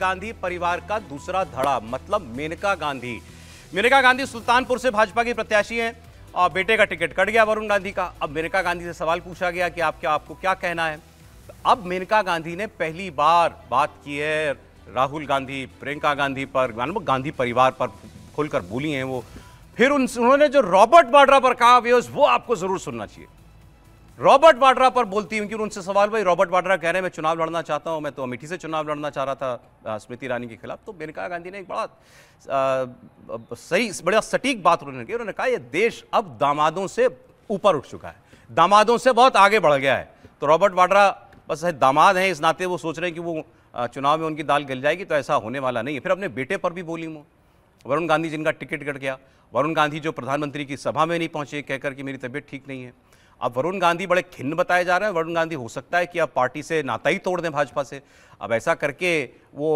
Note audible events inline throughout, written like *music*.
गांधी परिवार का दूसरा धड़ा मतलब मेनका गांधी मेनका गांधी सुल्तानपुर से भाजपा की प्रत्याशी हैं और बेटे का टिकट कट गया वरुण गांधी का अब मेनका गांधी से सवाल पूछा गया कि आप क्या आपको क्या कहना है तो अब मेनका गांधी ने पहली बार बात की है राहुल गांधी प्रियंका गांधी पर गांधी परिवार पर खुलकर बोली हैं वो फिर उन्होंने जो रॉबर्ट वाड्रा पर कहा वो आपको जरूर सुनना चाहिए रॉबर्ट वाड्रा पर बोलती हूँ हुई उनसे सवाल भाई रॉबर्ट वाड्रा कह रहे हैं मैं चुनाव लड़ना चाहता हूँ मैं तो अमेठी से चुनाव लड़ना चाह रहा था स्मृति ईरानी के खिलाफ तो मेनका गांधी ने एक बड़ा सही बड़ा सटीक बात उन्होंने की उन्होंने कहा यह देश अब दामादों से ऊपर उठ चुका है दामादों से बहुत आगे बढ़ गया है तो रॉबर्ट वाड्रा बस है दामाद हैं इस नाते वो सोच रहे हैं कि वो चुनाव में उनकी दाल गल जाएगी तो ऐसा होने वाला नहीं है फिर अपने बेटे पर भी बोली हूँ वरुण गांधी जिनका टिकट कट गया वरुण गांधी जो प्रधानमंत्री की सभा में नहीं पहुंचे कहकर कि मेरी तबीयत ठीक नहीं है अब वरुण गांधी बड़े खिन्न बताए जा रहे हैं वरुण गांधी हो सकता है कि अब पार्टी से नाता ही तोड़ दें भाजपा से अब ऐसा करके वो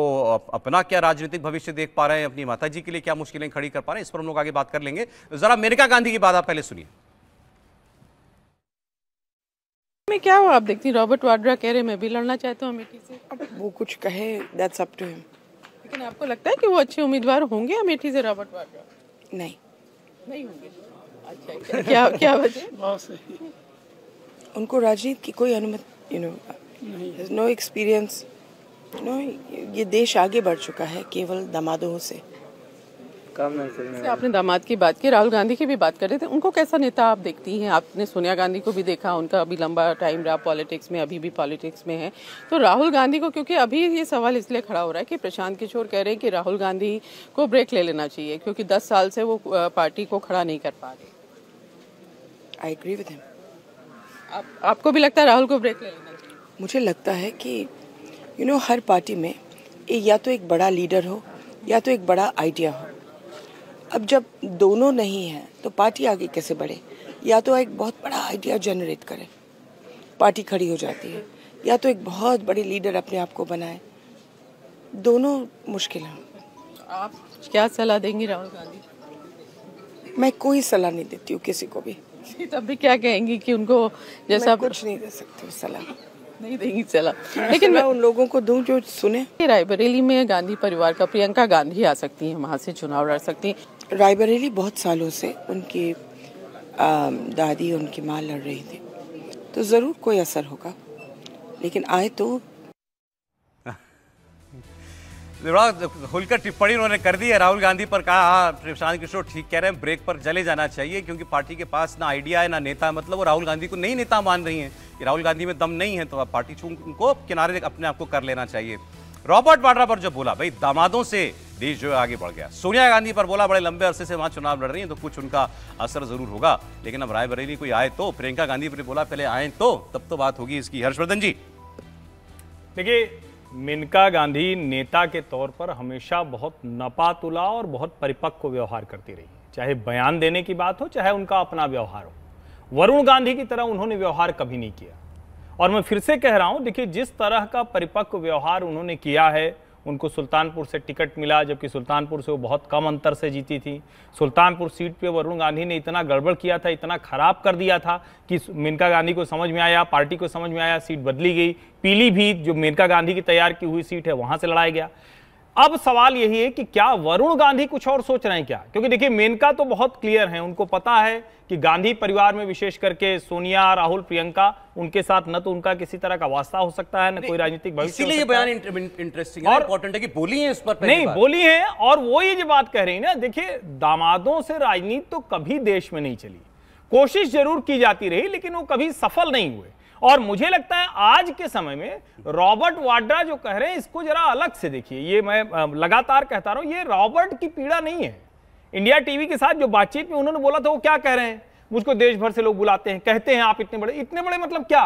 अपना क्या राजनीतिक भविष्य देख पा रहे हैं अपनी माता जी के लिए क्या मुश्किलें खड़ी कर पा रहे हैं इस पर हम लोग आगे बात कर लेंगे जरा मेनका गांधी की बात आप पहले सुनिए में क्या हुआ आप देखती रॉबर्ट वाड्रा कह रहे मैं भी लड़ना चाहता हूँ अमेठी से अब वो कुछ कहे दैट्स अप टू हिम लेकिन आपको लगता है कि वो अच्छे उम्मीदवार होंगे अमेठी से रॉबर्ट वाड्रा नहीं नहीं होंगे क्या क्या वजह *laughs* उनको राजनीति की कोई अनुमति you know no experience no ये देश आगे बढ़ चुका है केवल दामादों से आपने दामाद की बात की राहुल गांधी की भी बात कर रहे थे उनको कैसा नेता आप देखती हैं आपने सोनिया गांधी को भी देखा उनका अभी लंबा टाइम रहा पॉलिटिक्स में अभी भी पॉलिटिक्स में है तो राहुल गांधी को क्योंकि अभी ये सवाल इसलिए खड़ा हो रहा है कि प्रशांत किशोर कह रहे हैं कि राहुल गांधी को ब्रेक ले लेना चाहिए क्योंकि दस साल से वो पार्टी को खड़ा नहीं कर पा रहे आई एग्री विद हिम आपको भी लगता है राहुल को ब्रेक ले लेना मुझे लगता है कि यू you नो know, हर पार्टी में या तो एक बड़ा लीडर हो या तो एक बड़ा आइडिया हो अब जब दोनों नहीं हैं तो पार्टी आगे कैसे बढ़े या तो एक बहुत बड़ा आइडिया जनरेट करे पार्टी खड़ी हो जाती है या तो एक बहुत बड़े लीडर अपने आप को बनाए दोनों मुश्किल हैं आप क्या सलाह देंगी राहुल गांधी मैं कोई सलाह नहीं देती हूँ किसी को भी जी तब भी क्या कहेंगी कि उनको जैसा मैं कुछ नहीं दे सकती सलाह नहीं देंगी चला हाँ, लेकिन मैं उन लोगों को दूं जो सुने रायबरेली में गांधी परिवार का प्रियंका गांधी आ सकती है वहाँ से चुनाव लड़ सकती है रायबरेली बहुत सालों से उनकी आ, दादी उनकी माँ लड़ रही थी तो ज़रूर कोई असर होगा लेकिन आए तो विराट खुलकर टिप्पणी उन्होंने कर दी है राहुल गांधी पर कहा हाँ प्रशांत किशोर ठीक कह रहे हैं ब्रेक पर चले जाना चाहिए क्योंकि पार्टी के पास ना आइडिया है ना नेता मतलब वो राहुल गांधी को नई नेता मान रही हैं कि राहुल गांधी में दम नहीं है तो आप पार्टी उनको किनारे अपने आप को कर लेना चाहिए रॉबर्ट वाड्रा पर जो बोला भाई दामादों से देश जो है आगे बढ़ गया सोनिया गांधी पर बोला बड़े लंबे अरसे से वहां चुनाव लड़ रही हैं तो कुछ उनका असर जरूर होगा लेकिन अब रायबरेली कोई आए तो प्रियंका गांधी पर बोला पहले आए तो तब तो बात होगी इसकी हर्षवर्धन जी देखिए मेनका गांधी नेता के तौर पर हमेशा बहुत नपातुला और बहुत परिपक्व व्यवहार करती रही चाहे बयान देने की बात हो चाहे उनका अपना व्यवहार हो वरुण गांधी की तरह उन्होंने व्यवहार कभी नहीं किया और मैं फिर से कह रहा हूं देखिए जिस तरह का परिपक्व व्यवहार उन्होंने किया है उनको सुल्तानपुर से टिकट मिला जबकि सुल्तानपुर से वो बहुत कम अंतर से जीती थी सुल्तानपुर सीट पे वरुण गांधी ने इतना गड़बड़ किया था इतना ख़राब कर दिया था कि मेनका गांधी को समझ में आया पार्टी को समझ में आया सीट बदली गई पीलीभीत जो मेनका गांधी की तैयार की हुई सीट है वहाँ से लड़ाया गया अब सवाल यही है कि क्या वरुण गांधी कुछ और सोच रहे हैं क्या क्योंकि देखिए मेनका तो बहुत क्लियर है उनको पता है कि गांधी परिवार में विशेष करके सोनिया राहुल प्रियंका उनके साथ न तो उनका किसी तरह का वास्ता हो सकता है न कोई राजनीतिक भविष्य बयान इंटरेस्टिंग और इंपॉर्टेंट है कि बोली है इस पर नहीं बोली है और वो ये जो बात कह रही है ना देखिए दामादों से राजनीति तो कभी देश में नहीं चली कोशिश जरूर की जाती रही लेकिन वो कभी सफल नहीं हुए और मुझे लगता है आज के समय में रॉबर्ट वाड्रा जो कह रहे हैं इसको जरा अलग से देखिए ये मैं लगातार कहता रहा हूं ये रॉबर्ट की पीड़ा नहीं है इंडिया टीवी के साथ जो बातचीत में उन्होंने बोला था वो क्या कह रहे हैं मुझको देश भर से लोग बुलाते हैं कहते हैं आप इतने बड़े इतने बड़े मतलब क्या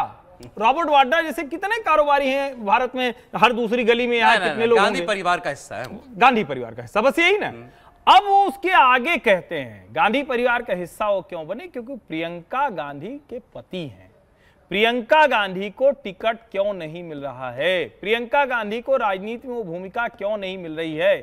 रॉबर्ट वाड्रा जैसे कितने कारोबारी हैं भारत में हर दूसरी गली में यहाँ कितने लोग गांधी परिवार का हिस्सा है गांधी परिवार का हिस्सा बस यही ना हम्म। अब वो उसके आगे कहते हैं गांधी परिवार का हिस्सा वो क्यों बने क्योंकि प्रियंका गांधी के पति हैं प्रियंका गांधी को टिकट क्यों नहीं मिल रहा है प्रियंका गांधी को राजनीति में वो भूमिका क्यों नहीं मिल रही है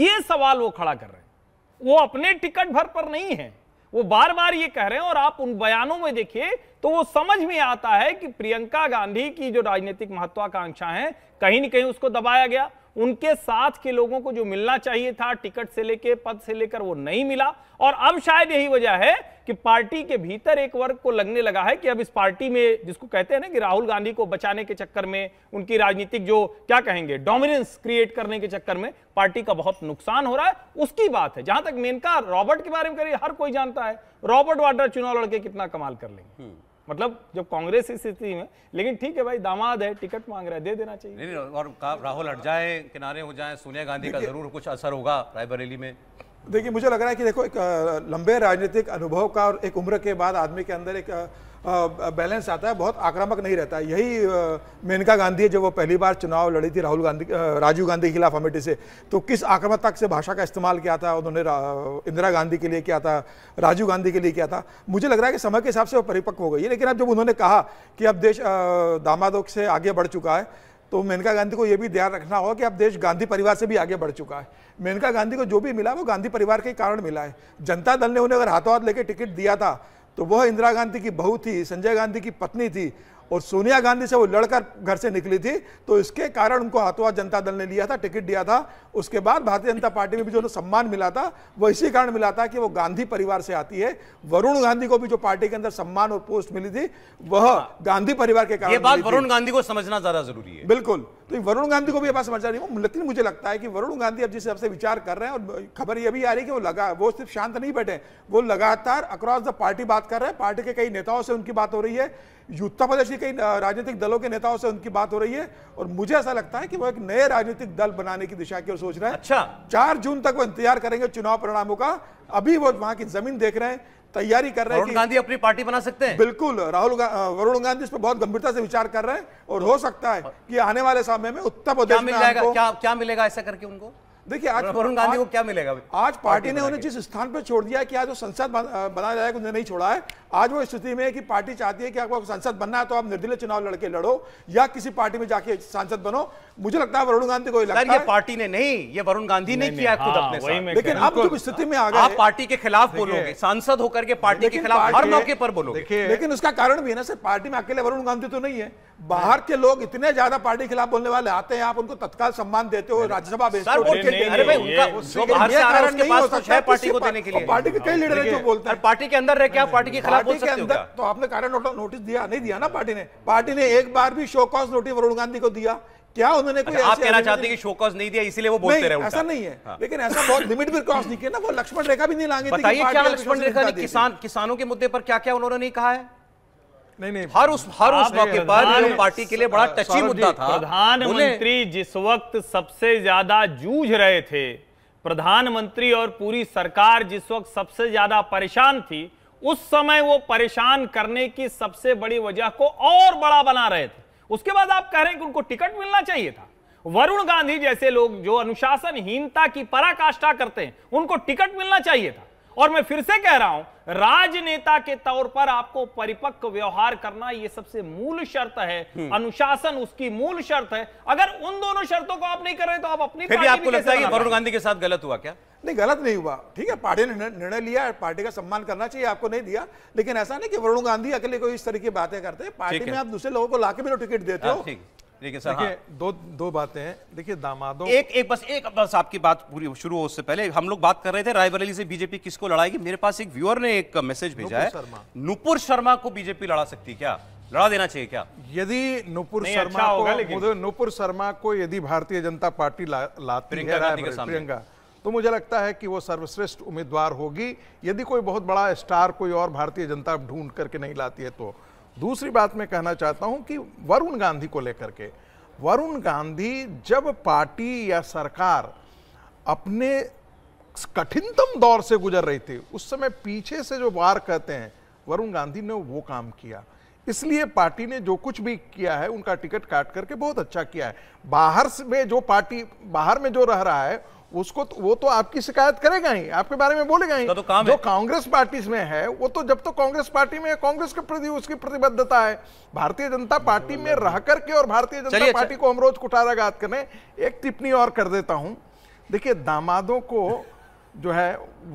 ये सवाल वो खड़ा कर रहे हैं वो अपने टिकट भर पर नहीं है वो बार बार ये कह रहे हैं और आप उन बयानों में देखिए तो वो समझ में आता है कि प्रियंका गांधी की जो राजनीतिक महत्वाकांक्षा है कहीं ना कहीं उसको दबाया गया उनके साथ के लोगों को जो मिलना चाहिए था टिकट से लेके पद से लेकर वो नहीं मिला और अब शायद यही वजह है कि पार्टी के भीतर एक वर्ग को लगने लगा है कि अब इस पार्टी में जिसको कहते हैं ना कि राहुल गांधी को बचाने के चक्कर में उनकी राजनीतिक जो क्या कहेंगे डोमिनेंस क्रिएट करने के चक्कर में पार्टी का बहुत नुकसान हो रहा है उसकी बात है जहां तक मेनका रॉबर्ट के बारे में करिए हर कोई जानता है रॉबर्ट वाड्रा चुनाव लड़के कितना कमाल कर लेंगे हम्म। मतलब जब कांग्रेस इस स्थिति में लेकिन ठीक है भाई दामाद है टिकट मांग रहा है दे देना चाहिए नहीं, नहीं और राहुल हट जाए किनारे हो जाए सोनिया गांधी का जरूर कुछ असर होगा रायबरेली में देखिए मुझे लग रहा है कि देखो एक लंबे राजनीतिक अनुभव का और एक उम्र के बाद आदमी के अंदर एक बैलेंस आता है बहुत आक्रामक नहीं रहता यही मेनका गांधी है जब वो पहली बार चुनाव लड़ी थी राहुल गांधी राजीव गांधी के खिलाफ अमेठी से तो किस आक्रामकता से भाषा का इस्तेमाल किया था उन्होंने इंदिरा गांधी के लिए किया था राजीव गांधी के लिए किया था मुझे लग रहा है कि समय के हिसाब से वो परिपक्व हो गई है लेकिन अब जब उन्होंने कहा कि अब देश दामादों से आगे बढ़ चुका है तो मेनका गांधी को यह भी ध्यान रखना होगा कि अब देश गांधी परिवार से भी आगे बढ़ चुका है मेनका गांधी को जो भी मिला वो गांधी परिवार के कारण मिला है जनता दल ने उन्हें अगर हाथों हाथ लेकर टिकट दिया था तो वह इंदिरा गांधी की बहू थी संजय गांधी की पत्नी थी और सोनिया गांधी से वो लड़कर घर से निकली थी तो इसके कारण उनको हाथों जनता दल ने लिया था टिकट दिया था उसके बाद भारतीय जनता पार्टी में भी जो सम्मान मिला था वो इसी कारण मिला था कि वो गांधी परिवार से आती है वरुण गांधी को भी जो पार्टी के अंदर सम्मान और पोस्ट मिली थी वह हाँ। गांधी परिवार के कारण वरुण गांधी को समझना ज्यादा जरूरी है बिल्कुल तो वरुण गांधी को भी बात समझा नहीं हूँ लेकिन मुझे लगता है कि वरुण गांधी अब जिस हिसाब से विचार कर रहे हैं और खबर ये भी आ रही है कि वो लगा वो सिर्फ शांत नहीं बैठे वो लगातार अक्रॉस द पार्टी बात कर रहे हैं पार्टी के कई नेताओं से उनकी बात हो रही है उत्तर प्रदेश के कई राजनीतिक दलों के नेताओं से उनकी बात हो रही है और मुझे ऐसा लगता है कि वो एक नए राजनीतिक दल बनाने की दिशा की ओर सोच रहे हैं अच्छा चार जून तक वो इंतजार करेंगे चुनाव परिणामों का अभी वो वहां की जमीन देख रहे हैं तैयारी कर रहे हैं गांधी अपनी पार्टी बना सकते हैं बिल्कुल राहुल वरुण गांधी इस पर बहुत गंभीरता से विचार कर रहे हैं और हो सकता है कि आने वाले समय में उत्तर प्रदेश में क्या मिलेगा ऐसा करके उनको देखिए आज वरुण गांधी को क्या मिलेगा भी? आज पार्टी ने उन्हें जिस स्थान पर छोड़ दिया कि आज वो संसद बना जाएगा उन्हें नहीं छोड़ा है आज वो स्थिति में है कि पार्टी चाहती है कि आपको संसद बनना है तो आप निर्दलीय चुनाव लड़के लड़ो या किसी पार्टी में जाके सांसद बनो मुझे लगता है वरुण गांधी को लगता ये पार्टी ने नहीं ये वरुण गांधी ने किया खुद हाँ, अपने लेकिन आप जब तो स्थिति में आ गए आप पार्टी के खिलाफ बोलोगे सांसद होकर के पार्टी के खिलाफ हर मौके पर बोलोगे लेकिन उसका कारण भी है ना सर पार्टी में अकेले वरुण गांधी तो नहीं है बाहर हाँ। के लोग इतने ज्यादा पार्टी के खिलाफ बोलने वाले आते हैं आप उनको तत्काल सम्मान देते हो राज्यसभा पार्टी के अंदर रह पार्टी के खिलाफ के अंदर तो आपने कारण नोटिस दिया नहीं दिया ना पार्टी ने पार्टी ने एक बार भी show cause notice Varun Gandhi को दिया क्या उन्होंने कोई अच्छा, आप कहना चाहते हैं कि शोकॉज नहीं दिया इसलिए वो बोलते रहे ऐसा नहीं है हाँ। लेकिन ऐसा बहुत लिमिट भी क्रॉस नहीं किया ना वो लक्ष्मण रेखा भी नहीं लांगे थे कि क्या लक्ष्मण रेखा किसान किसानों के मुद्दे पर क्या क्या उन्होंने नहीं कहा है नहीं नहीं हर उस हर उस मौके पर पार्टी के लिए बड़ा टची मुद्दा था प्रधानमंत्री जिस वक्त सबसे ज्यादा जूझ रहे थे प्रधानमंत्री और पूरी सरकार जिस वक्त सबसे ज्यादा परेशान थी उस समय वो परेशान करने की सबसे बड़ी वजह को और बड़ा बना रहे थे उसके बाद आप कह रहे हैं कि उनको टिकट मिलना चाहिए था वरुण गांधी जैसे लोग जो अनुशासनहीनता की पराकाष्ठा करते हैं उनको टिकट मिलना चाहिए था और मैं फिर से कह रहा हूं राजनेता के तौर पर आपको परिपक्व व्यवहार करना यह सबसे मूल शर्त है हम्म। अनुशासन उसकी मूल शर्त है अगर उन दोनों शर्तों को आप नहीं कर रहे तो आप अपनी फिर आपको लगता है वरुण गांधी के साथ गलत हुआ क्या नहीं गलत नहीं हुआ ठीक है पार्टी ने निर्णय लिया पार्टी का सम्मान करना चाहिए आपको नहीं दिया लेकिन ऐसा नहीं कि वरुण गांधी अकेले कोई इस तरह की बातें करते हैं पार्टी में आप दूसरे लोगों को लाके भी तो टिकट देते हाँ, हो लेकिन सर हाँ। दो दो बातें हैं देखिए दामादों एक एक बस एक बस आपकी बात पूरी शुरू हो उससे पहले हम लोग बात कर रहे थे रायबरेली से बीजेपी किसको लड़ाएगी मेरे पास एक व्यूअर ने एक मैसेज भेजा है नुपुर शर्मा को बीजेपी लड़ा सकती क्या लड़ा देना चाहिए क्या यदि नुपुर शर्मा अच्छा को नुपुर शर्मा को यदि भारतीय जनता पार्टी लाती है प्रियंका तो मुझे लगता है कि वो सर्वश्रेष्ठ उम्मीदवार होगी यदि कोई बहुत बड़ा स्टार कोई और भारतीय जनता ढूंढ करके नहीं लाती है तो दूसरी बात मैं कहना चाहता हूं कि वरुण गांधी को लेकर के वरुण गांधी जब पार्टी या सरकार अपने कठिनतम दौर से गुजर रही थी उस समय पीछे से जो वार कहते हैं वरुण गांधी ने वो काम किया इसलिए पार्टी ने जो कुछ भी किया है उनका टिकट काट करके बहुत अच्छा किया है बाहर में जो पार्टी बाहर में जो रह रहा है उसको तो, वो तो आपकी शिकायत करेगा ही आपके बारे में बोलेगा ही तो काम जो कांग्रेस पार्टी में है वो तो जब तो कांग्रेस पार्टी में कांग्रेस के प्रति उसकी प्रतिबद्धता है भारतीय जनता पार्टी में रह करके और भारतीय जनता पार्टी को हम रोज कुठाराघात करें एक टिप्पणी और कर देता हूं देखिए दामादों को जो है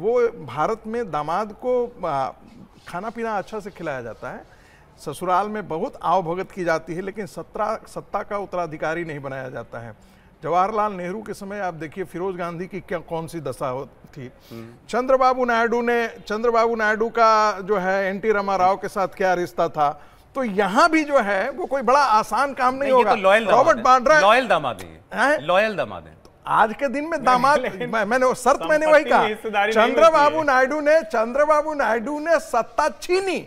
वो भारत में दामाद को खाना पीना अच्छा से खिलाया जाता है ससुराल में बहुत आवभगत की जाती है लेकिन सत्ता सत्ता का उत्तराधिकारी नहीं बनाया जाता है जवाहरलाल नेहरू के समय आप देखिए फिरोज गांधी की क्या कौन सी दशा थी हम्म। चंद्रबाबू नायडू ने चंद्रबाबू नायडू का जो है एन टी रमा राव के साथ क्या रिश्ता था तो यहाँ भी जो है वो कोई बड़ा आसान काम नहीं, नहीं होगा तो रॉबर्ट बाड्रा लॉयल दामाद लॉयल दामाद आज के दिन में दामाद *laughs* मैं, मैंने शर्त मैंने वही कहा चंद्रबाबू नायडू ने चंद्रबाबू नायडू ने सत्ता छीनी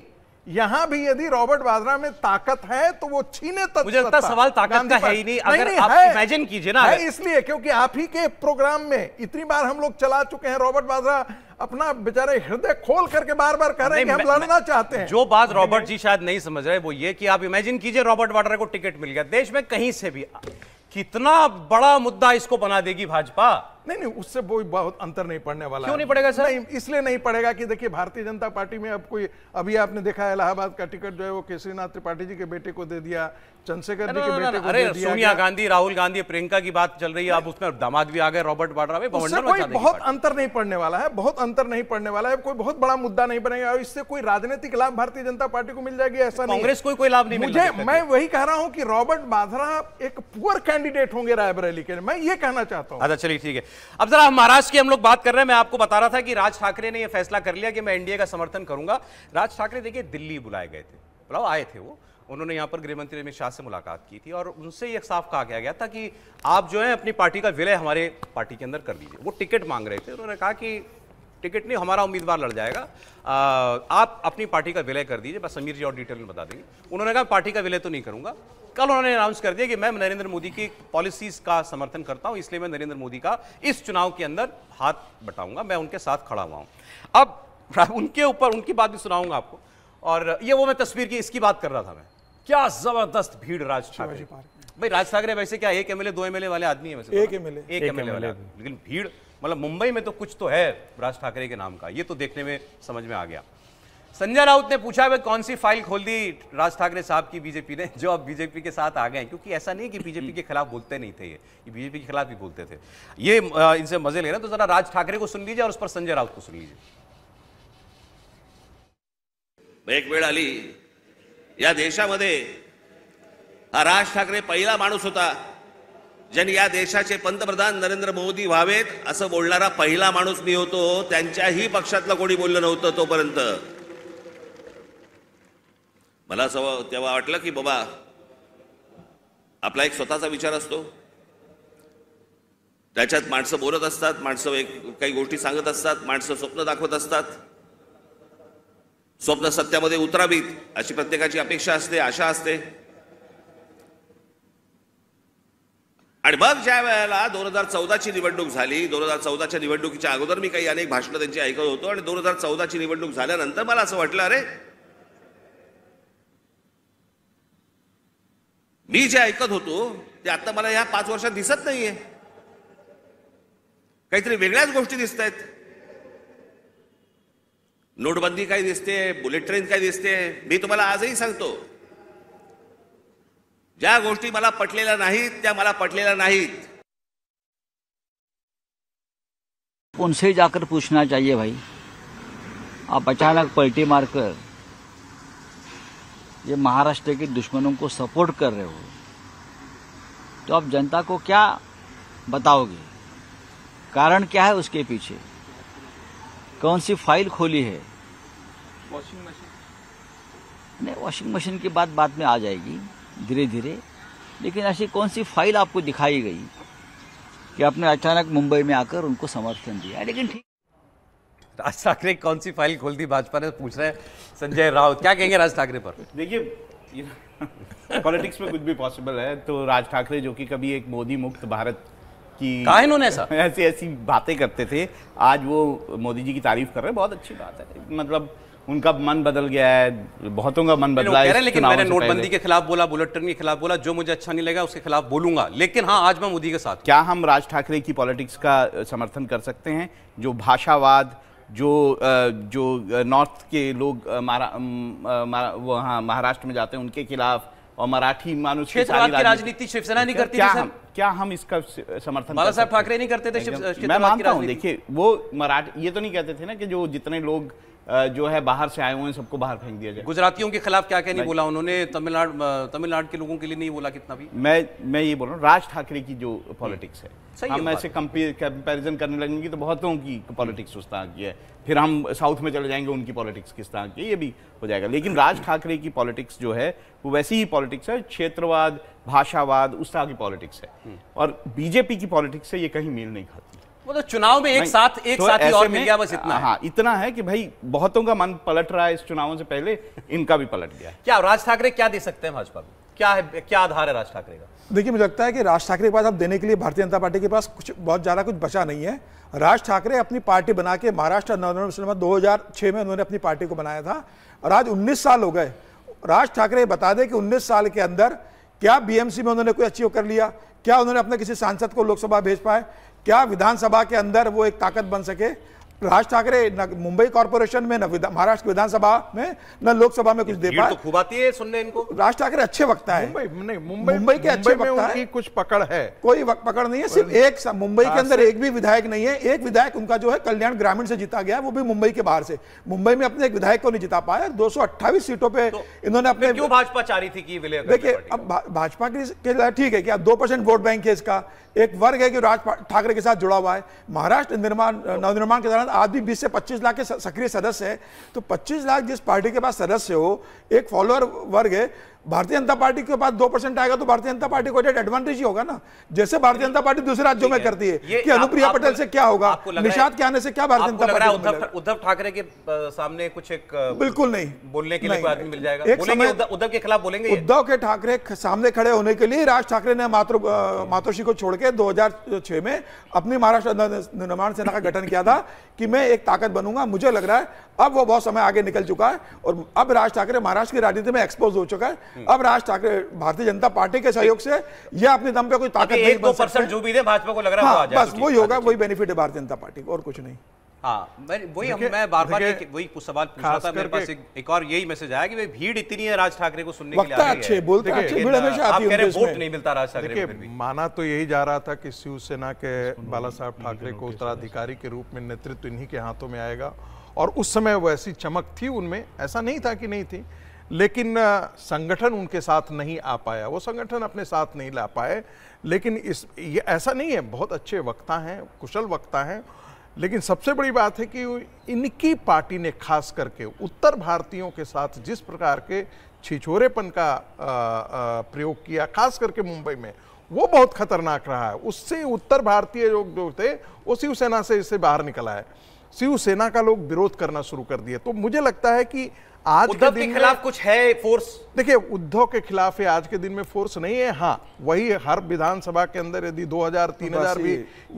यहाँ भी यदि रॉबर्ट वाद्रा में ताकत है तो वो छीने तक मुझे लगता सवाल ताकत का है ही नहीं अगर नहीं, आप इमेजिन कीजिए ना है इसलिए क्योंकि आप ही के प्रोग्राम में इतनी बार हम लोग चला चुके हैं रॉबर्ट वाद्रा अपना बेचारे हृदय खोल करके बार बार कह रहे हैं कि हम लड़ना चाहते हैं जो बात रॉबर्ट जी शायद नहीं समझ रहे वो ये कि आप इमेजिन कीजिए रॉबर्ट वाड्रा को टिकट मिल गया देश में कहीं से भी कितना बड़ा मुद्दा इसको बना देगी भाजपा नहीं नहीं उससे कोई बहुत अंतर नहीं पड़ने वाला क्यों नहीं पड़ेगा सर इसलिए नहीं पड़ेगा कि देखिए भारतीय जनता पार्टी में अब कोई अभी आपने देखा है इलाहाबाद का टिकट जो है वो केसरीनाथ त्रिपाठी जी के बेटे को दे दिया चंद्रशेखर जी के बेटे को अरे सोनिया गांधी राहुल गांधी प्रियंका की बात चल रही है अब उसमें दामाद भी आ गए रॉबर्ट वाड्रा में बहुत अंतर नहीं पड़ने वाला है बहुत अंतर नहीं पड़ने वाला है कोई बहुत बड़ा मुद्दा नहीं बनेगा और इससे कोई राजनीतिक लाभ भारतीय जनता पार्टी को मिल जाएगी ऐसा नहीं कांग्रेस कोई कोई लाभ नहीं मुझे मैं वही कह रहा हूँ कि रॉबर्ट वाड्रा एक पुअर कैंडिडेट होंगे रायबरेली के मैं ये कहना चाहता हूँ अच्छा चलिए ठीक है अब जरा महाराष्ट्र की हम लोग बात कर रहे हैं मैं आपको बता रहा था कि राज ठाकरे ने यह फैसला कर लिया कि मैं एनडीए का समर्थन करूंगा राज ठाकरे देखिए दिल्ली बुलाए गए थे बुलाओ आए थे वो उन्होंने यहाँ पर गृहमंत्री अमित शाह से मुलाकात की थी और उनसे ये साफ कहा गया, गया था कि आप जो है अपनी पार्टी का विलय हमारे पार्टी के अंदर कर लीजिए वो टिकट मांग रहे थे उन्होंने कहा कि टिकट नहीं हमारा उम्मीदवार लड़ जाएगा आ, आप अपनी पार्टी का विलय कर दीजिए बस समीर जी और डिटेल में बता देंगे उन्होंने कहा पार्टी का विलय तो नहीं करूंगा कल उन्होंने अनाउंस कर दिया कि मैं नरेंद्र मोदी की पॉलिसीज का समर्थन करता हूं इसलिए मैं नरेंद्र मोदी का इस चुनाव के अंदर हाथ बटाऊंगा मैं उनके साथ खड़ा हुआ हूं अब *laughs* उनके ऊपर उनकी बात भी सुनाऊंगा आपको और ये वो मैं तस्वीर की इसकी बात कर रहा था मैं क्या जबरदस्त भीड़ राज भाई राज ठाकरे वैसे क्या एक एमएलए दो एमएलए वाले आदमी है तो। एक एमएलए एक एमएलए वाले लेकिन भीड़ मतलब मुंबई में तो कुछ तो है राज ठाकरे के नाम का ये तो देखने में समझ में आ गया संजय राउत ने पूछा वे कौन सी फाइल खोल दी राज ठाकरे साहब की बीजेपी ने जो अब बीजेपी के साथ आ गए क्योंकि ऐसा नहीं कि बीजेपी के खिलाफ बोलते नहीं थे ये बीजेपी के खिलाफ भी बोलते थे ये इनसे मजे ले रहे हैं तो जरा राज ठाकरे को सुन लीजिए और उस पर संजय राउत को सुन लीजिए एक वेळ आली या देशामध्ये हा राज ठाकरे पहिला माणूस होता ज्यांनी या देशाचे पंतप्रधान नरेंद्र मोदी व्हावेत असं बोलणारा पहिला माणूस मी होतो त्यांच्याही पक्षातलं कोणी बोललं नव्हतं तोपर्यंत मला असं तेव्हा वाटलं की बाबा आपला एक स्वतःचा विचार असतो त्याच्यात माणसं बोलत असतात माणसं एक काही गोष्टी सांगत असतात माणसं स्वप्न दाखवत असतात स्वप्न सत्यामध्ये उतरावीत अशी प्रत्येकाची अपेक्षा असते आशा असते आणि मग ज्या वेळेला दोन हजार चौदाची निवडणूक झाली दोन हजार चौदाच्या निवडणुकीच्या अगोदर मी काही अनेक भाषणं त्यांची ऐकत होतो आणि दोन हजार चौदाची निवडणूक झाल्यानंतर मला असं वाटलं अरे मी जे ऐकत होतो ते आता मला या पाच वर्षात दिसत नाहीये काहीतरी वेगळ्याच गोष्टी दिसत आहेत नोटबंदी काय दिसते बुलेट ट्रेन काय दिसते मी तुम्हाला आजही सांगतो ज्या गोष्टी मला पटलेल्या नाहीत त्या मला पटलेल्या नाहीत कोणसे जाकर पूछना चाहिए भाई आप अचानक पलटी मारकर ये महाराष्ट्र के दुश्मनों को सपोर्ट कर रहे हो तो आप जनता को क्या बताओगे कारण क्या है उसके पीछे कौन सी फाइल खोली है वॉशिंग मशीन नहीं वॉशिंग मशीन की बात बाद में आ जाएगी धीरे धीरे लेकिन ऐसी कौन सी फाइल आपको दिखाई गई कि आपने अचानक मुंबई में आकर उनको समर्थन दिया लेकिन ठीक राज ठाकरे कौन सी फाइल खोल दी भाजपा ने पूछ रहे हैं संजय राउत क्या कहेंगे राज ठाकरे पर देखिए *laughs* पॉलिटिक्स में कुछ भी पॉसिबल है तो राज ठाकरे जो कि कभी एक मोदी मुक्त भारत की कहा इन्होंने ऐसा *laughs* ऐसी ऐसी बातें करते थे आज वो मोदी जी की तारीफ कर रहे हैं बहुत अच्छी बात है मतलब उनका मन बदल गया है बहुतों का मन बदला है लेकिन मैंने नोटबंदी के खिलाफ बोला बुलेट ट्रेन के खिलाफ बोला जो मुझे अच्छा नहीं लगा उसके खिलाफ बोलूंगा लेकिन हाँ आज मैं मोदी के साथ क्या हम राज ठाकरे की पॉलिटिक्स का समर्थन कर सकते हैं जो भाषावाद जो जो नॉर्थ के लोग वहाँ महाराष्ट्र में जाते हैं उनके खिलाफ और मराठी मानुष राजनीति शिवसेना नहीं करती क्या हम क्या हम इसका समर्थन बाला साहब ठाकरे नहीं करते थे मैं मानता हूँ देखिए वो मराठी ये तो नहीं कहते थे ना कि जो जितने लोग जो है बाहर से आए हुए हैं सबको बाहर फेंक दिया जाए गुजरातियों के खिलाफ क्या क्या नहीं बोला उन्होंने तमिलनाडु तमिलनाडु के लोगों के लिए नहीं बोला कितना भी मैं मैं ये बोल रहा हूँ राज ठाकरे की जो हम्म। पॉलिटिक्स है हम ऐसे कंपेरिजन करने लगेंगे तो बहुतों की पॉलिटिक्स उस तरह की है फिर हम साउथ में चले जाएंगे उनकी पॉलिटिक्स किस तरह की ये भी हो जाएगा लेकिन राज ठाकरे की पॉलिटिक्स जो है वो वैसी ही पॉलिटिक्स है क्षेत्रवाद भाषावाद उस तरह की पॉलिटिक्स है हम्म। और बीजेपी की पॉलिटिक्स से ये कहीं मेल नहीं खाती वो तो चुनाव में एक साथ एक तो साथ ही और मिल गया बस इतना हाँ, हाँ इतना है कि भाई बहुतों का मन पलट रहा है इस चुनावों से पहले इनका भी पलट गया क्या राज ठाकरे क्या दे सकते हैं भाजपा को क्या है क्या आधार है राज ठाकरे का देखिए मुझे लगता है कि राज ठाकरे के पास अब देने के लिए भारतीय जनता पार्टी के पास कुछ बहुत ज़्यादा कुछ बचा नहीं है राज ठाकरे अपनी पार्टी बना के महाराष्ट्र नवनिर्माण दो हजार छः में उन्होंने अपनी पार्टी को बनाया था और आज उन्नीस साल हो गए राज ठाकरे बता दे कि उन्नीस साल के अंदर क्या बीएमसी में उन्होंने कोई अचीव कर लिया क्या उन्होंने अपने किसी सांसद को लोकसभा भेज पाए क्या विधानसभा के अंदर वो एक ताकत बन सके राज ठाकरे न मुंबई कॉरपोरेशन में न महाराष्ट्र विधानसभा में न लोकसभा में कुछ दे तो पाए तो खूब आती है सुनने इनको राज ठाकरे अच्छे वक्ता है मुंबई मुंबई मुंबई के अच्छे वक्ता है कुछ पकड़ है कोई पकड़ नहीं है सिर्फ एक मुंबई के अंदर एक भी विधायक नहीं है एक विधायक उनका जो है कल्याण ग्रामीण से जीता गया वो भी मुंबई के बाहर से मुंबई में अपने एक विधायक को नहीं जिता पाया दो सीटों पर तो इन्होंने अपने भाजपा चाह रही थी कि देखिए अब भाजपा के लिए ठीक है कि दो वोट बैंक है इसका एक वर्ग है कि राज ठाकरे के साथ जुड़ा हुआ है महाराष्ट्र निर्माण नवनिर्माण के दौरान आज भी बीस से पच्चीस लाख के सक्रिय सदस्य हैं तो पच्चीस लाख जिस पार्टी के पास सदस्य हो एक फॉलोअर वर्ग है भारतीय जनता पार्टी के पास दो परसेंट आएगा तो भारतीय जनता पार्टी को एडवांटेज ही होगा ना जैसे भारतीय जनता पार्टी दूसरे राज्यों में करती है कि अनुप्रिया पटेल से क्या होगा निषाद के आने से क्या भारतीय जनता पार्टी उद्धव ठाकरे के सामने कुछ एक बिल्कुल नहीं बोलने के लिए मिल जाएगा उद्धव के खिलाफ बोलेंगे उद्धव के ठाकरे सामने खड़े होने के लिए राज ठाकरे ने मातृ मातोशी को छोड़ के छह में अपनी महाराष्ट्र निर्माण सेना का गठन किया था कि मैं एक ताकत बनूंगा मुझे लग रहा है अब वो बहुत समय आगे निकल चुका है और अब राज ठाकरे महाराष्ट्र की राजनीति में एक्सपोज हो चुका है हम्म। अब राज ठाकरे भारतीय जनता पार्टी के सहयोग से या अपने दम पे कोई ताकत नहीं दो परसेंट जो भी दे भाजपा को लग रहा है हाँ, बस तो वही होगा वही बेनिफिट है भारतीय जनता पार्टी को और कुछ नहीं हाँ वही हम मैं बार बार वही कुछ सवाल पूछ रहा था मेरे पास एक, एक और यही मैसेज आया कि भाई भीड़ इतनी है राज ठाकरे को सुनने के लिए अच्छे बोलते अच्छे भीड़ हमेशा आती है वोट नहीं मिलता राज ठाकरे को माना तो यही जा रहा था कि शिवसेना के बाला साहब ठाकरे को उत्तराधिकारी के रूप में नेतृत्व इन्हीं के हाथों में आएगा और उस समय वो ऐसी चमक थी उनमें ऐसा नहीं था कि नहीं थी लेकिन संगठन उनके साथ नहीं आ पाया वो संगठन अपने साथ नहीं ला पाए लेकिन इस ये ऐसा नहीं है बहुत अच्छे वक्ता हैं कुशल वक्ता हैं लेकिन सबसे बड़ी बात है कि इनकी पार्टी ने खास करके उत्तर भारतीयों के साथ जिस प्रकार के छिछोरेपन का प्रयोग किया खास करके मुंबई में वो बहुत खतरनाक रहा है उससे उत्तर भारतीय लोग जो थे वो शिवसेना से इससे बाहर निकला है शिवसेना का लोग विरोध करना शुरू कर दिए तो मुझे लगता है कि आज उद्धव के, के खिलाफ कुछ है फोर्स देखिए उद्धव के खिलाफ आज के दिन में फोर्स नहीं है हाँ वही हर विधानसभा के अंदर यदि 2000 3000 भी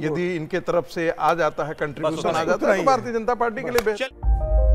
यदि इनके तरफ से आ जाता है कंट्रीब्यूशन आ जाता तो है भारतीय जनता पार्टी के लिए बेहतर